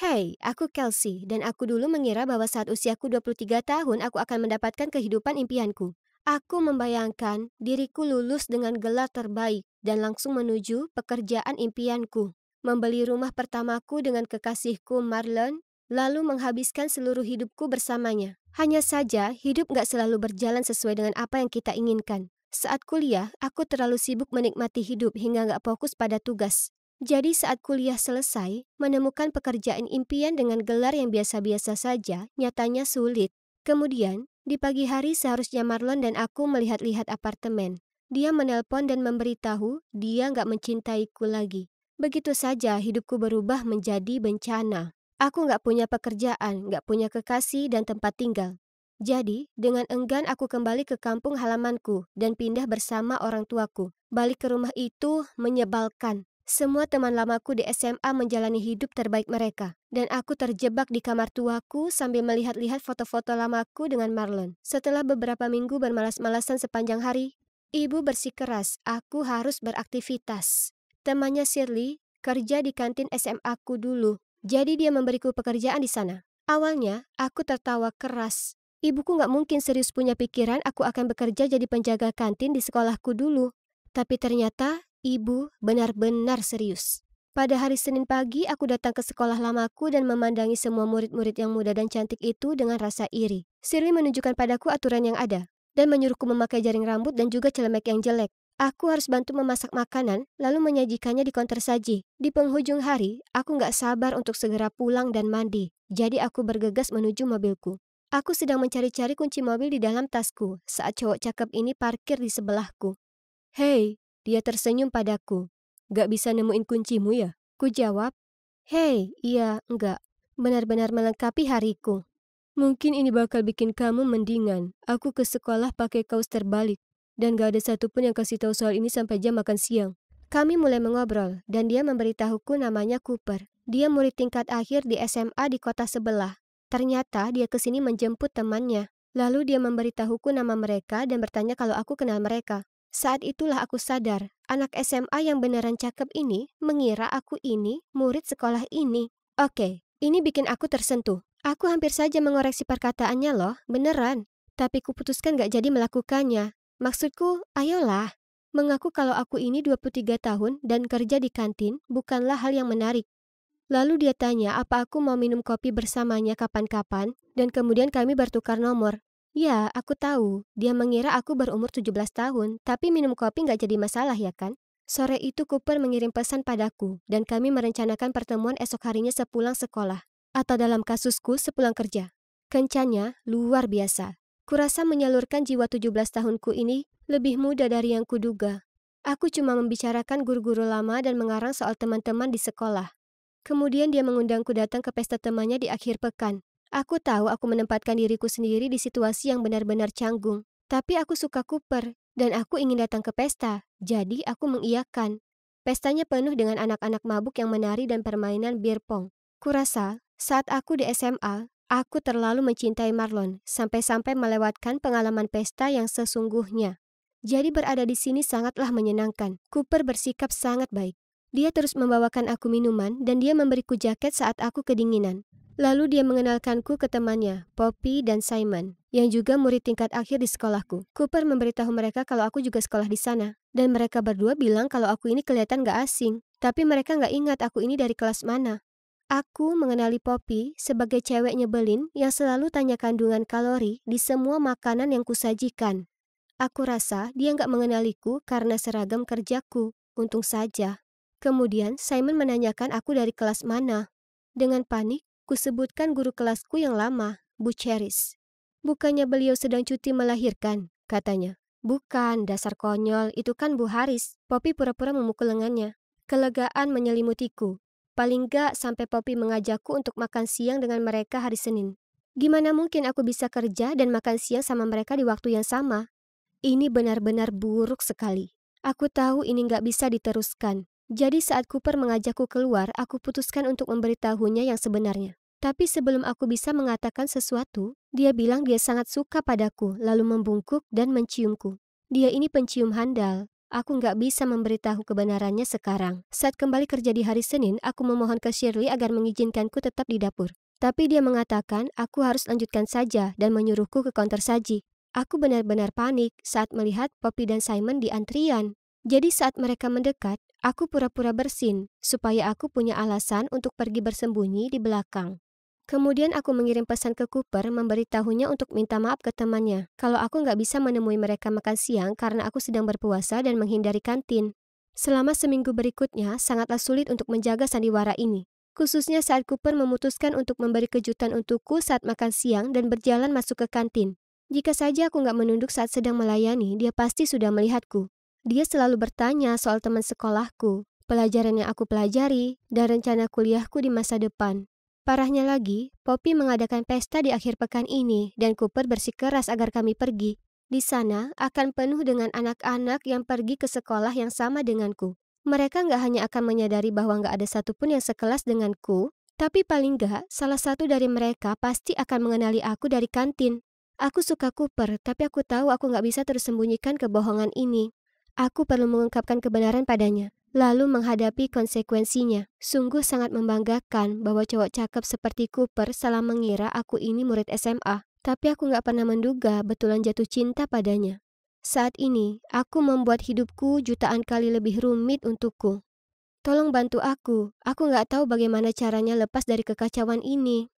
Hey, aku Kelsey, dan aku dulu mengira bahwa saat usiaku 23 tahun aku akan mendapatkan kehidupan impianku. Aku membayangkan diriku lulus dengan gelar terbaik dan langsung menuju pekerjaan impianku. Membeli rumah pertamaku dengan kekasihku Marlon, lalu menghabiskan seluruh hidupku bersamanya. Hanya saja, hidup gak selalu berjalan sesuai dengan apa yang kita inginkan. Saat kuliah, aku terlalu sibuk menikmati hidup hingga gak fokus pada tugas. Jadi saat kuliah selesai, menemukan pekerjaan impian dengan gelar yang biasa-biasa saja nyatanya sulit. Kemudian, di pagi hari seharusnya Marlon dan aku melihat-lihat apartemen. Dia menelpon dan memberitahu dia nggak mencintaiku lagi. Begitu saja hidupku berubah menjadi bencana. Aku nggak punya pekerjaan, nggak punya kekasih dan tempat tinggal. Jadi, dengan enggan aku kembali ke kampung halamanku dan pindah bersama orang tuaku. Balik ke rumah itu menyebalkan. Semua teman lamaku di SMA menjalani hidup terbaik mereka, dan aku terjebak di kamar tuaku sambil melihat-lihat foto-foto lamaku dengan Marlon. Setelah beberapa minggu bermalas-malasan sepanjang hari, ibu bersikeras, aku harus beraktivitas. Temannya Shirley kerja di kantin SMA ku dulu, jadi dia memberiku pekerjaan di sana. Awalnya, aku tertawa keras. Ibuku nggak mungkin serius punya pikiran aku akan bekerja jadi penjaga kantin di sekolahku dulu. Tapi ternyata Ibu benar-benar serius. Pada hari Senin pagi, aku datang ke sekolah lamaku dan memandangi semua murid-murid yang muda dan cantik itu dengan rasa iri. Shirley menunjukkan padaku aturan yang ada dan menyuruhku memakai jaring rambut dan juga celemek yang jelek. Aku harus bantu memasak makanan, lalu menyajikannya di konter saji. Di penghujung hari, aku nggak sabar untuk segera pulang dan mandi. Jadi aku bergegas menuju mobilku. Aku sedang mencari-cari kunci mobil di dalam tasku saat cowok cakep ini parkir di sebelahku. Hei, dia tersenyum padaku. Gak bisa nemuin kuncimu ya? Ku jawab, Hei, iya, enggak. Benar-benar melengkapi hariku. Mungkin ini bakal bikin kamu mendingan. Aku ke sekolah pakai kaos terbalik. Dan gak ada satupun yang kasih tahu soal ini sampai jam makan siang. Kami mulai mengobrol, dan dia memberitahuku namanya Cooper. Dia murid tingkat akhir di SMA di kota sebelah. Ternyata dia kesini menjemput temannya. Lalu dia memberitahuku nama mereka dan bertanya kalau aku kenal mereka. Saat itulah aku sadar, anak SMA yang beneran cakep ini mengira aku ini murid sekolah ini. Oke, ini bikin aku tersentuh. Aku hampir saja mengoreksi perkataannya loh, beneran. Tapi kuputuskan gak jadi melakukannya. Maksudku, ayolah. Mengaku kalau aku ini 23 tahun dan kerja di kantin bukanlah hal yang menarik. Lalu dia tanya apa aku mau minum kopi bersamanya kapan-kapan, dan kemudian kami bertukar nomor. Ya, aku tahu. Dia mengira aku berumur 17 tahun, tapi minum kopi nggak jadi masalah ya kan? Sore itu Cooper mengirim pesan padaku, dan kami merencanakan pertemuan esok harinya sepulang sekolah, atau dalam kasusku sepulang kerja. Kencannya luar biasa. Kurasa menyalurkan jiwa 17 tahunku ini lebih muda dari yang kuduga. Aku cuma membicarakan guru-guru lama dan mengarang soal teman-teman di sekolah. Kemudian dia mengundangku datang ke pesta temannya di akhir pekan. Aku tahu aku menempatkan diriku sendiri di situasi yang benar-benar canggung. Tapi aku suka Cooper, dan aku ingin datang ke pesta, jadi aku mengiyakan. Pestanya penuh dengan anak-anak mabuk yang menari dan permainan beer pong. Kurasa, saat aku di SMA, aku terlalu mencintai Marlon, sampai-sampai melewatkan pengalaman pesta yang sesungguhnya. Jadi berada di sini sangatlah menyenangkan. Cooper bersikap sangat baik. Dia terus membawakan aku minuman dan dia memberiku jaket saat aku kedinginan. Lalu dia mengenalkanku ke temannya, Poppy dan Simon, yang juga murid tingkat akhir di sekolahku. Cooper memberitahu mereka kalau aku juga sekolah di sana. Dan mereka berdua bilang kalau aku ini kelihatan gak asing. Tapi mereka gak ingat aku ini dari kelas mana. Aku mengenali Poppy sebagai cewek nyebelin yang selalu tanya kandungan kalori di semua makanan yang kusajikan. Aku rasa dia gak mengenaliku karena seragam kerjaku, untung saja. Kemudian Simon menanyakan aku dari kelas mana. Dengan panik, Kusebutkan guru kelasku yang lama, Bu Cheris. Bukannya beliau sedang cuti melahirkan, katanya. Bukan, dasar konyol, itu kan Bu Haris. Poppy pura-pura memukul lengannya. Kelegaan menyelimutiku. Paling gak sampai Poppy mengajakku untuk makan siang dengan mereka hari Senin. Gimana mungkin aku bisa kerja dan makan siang sama mereka di waktu yang sama? Ini benar-benar buruk sekali. Aku tahu ini gak bisa diteruskan. Jadi saat Cooper mengajakku keluar, aku putuskan untuk memberitahunya yang sebenarnya. Tapi sebelum aku bisa mengatakan sesuatu, dia bilang dia sangat suka padaku, lalu membungkuk dan menciumku. Dia ini pencium handal. Aku nggak bisa memberitahu kebenarannya sekarang. Saat kembali kerja di hari Senin, aku memohon ke Shirley agar mengizinkanku tetap di dapur. Tapi dia mengatakan aku harus lanjutkan saja dan menyuruhku ke konter saji. Aku benar-benar panik saat melihat Poppy dan Simon di antrian. Jadi saat mereka mendekat, aku pura-pura bersin supaya aku punya alasan untuk pergi bersembunyi di belakang. Kemudian aku mengirim pesan ke Cooper memberitahunya untuk minta maaf ke temannya kalau aku nggak bisa menemui mereka makan siang karena aku sedang berpuasa dan menghindari kantin. Selama seminggu berikutnya, sangatlah sulit untuk menjaga sandiwara ini. Khususnya saat Cooper memutuskan untuk memberi kejutan untukku saat makan siang dan berjalan masuk ke kantin. Jika saja aku nggak menunduk saat sedang melayani, dia pasti sudah melihatku. Dia selalu bertanya soal teman sekolahku, pelajaran yang aku pelajari, dan rencana kuliahku di masa depan. Parahnya lagi, Poppy mengadakan pesta di akhir pekan ini dan Cooper bersikeras agar kami pergi. Di sana akan penuh dengan anak-anak yang pergi ke sekolah yang sama denganku. Mereka nggak hanya akan menyadari bahwa nggak ada satupun yang sekelas denganku, tapi paling nggak salah satu dari mereka pasti akan mengenali aku dari kantin. Aku suka Cooper, tapi aku tahu aku nggak bisa tersembunyikan kebohongan ini. Aku perlu mengungkapkan kebenaran padanya lalu menghadapi konsekuensinya. Sungguh sangat membanggakan bahwa cowok cakep seperti Cooper salah mengira aku ini murid SMA, tapi aku nggak pernah menduga betulan jatuh cinta padanya. Saat ini, aku membuat hidupku jutaan kali lebih rumit untukku. Tolong bantu aku, aku nggak tahu bagaimana caranya lepas dari kekacauan ini.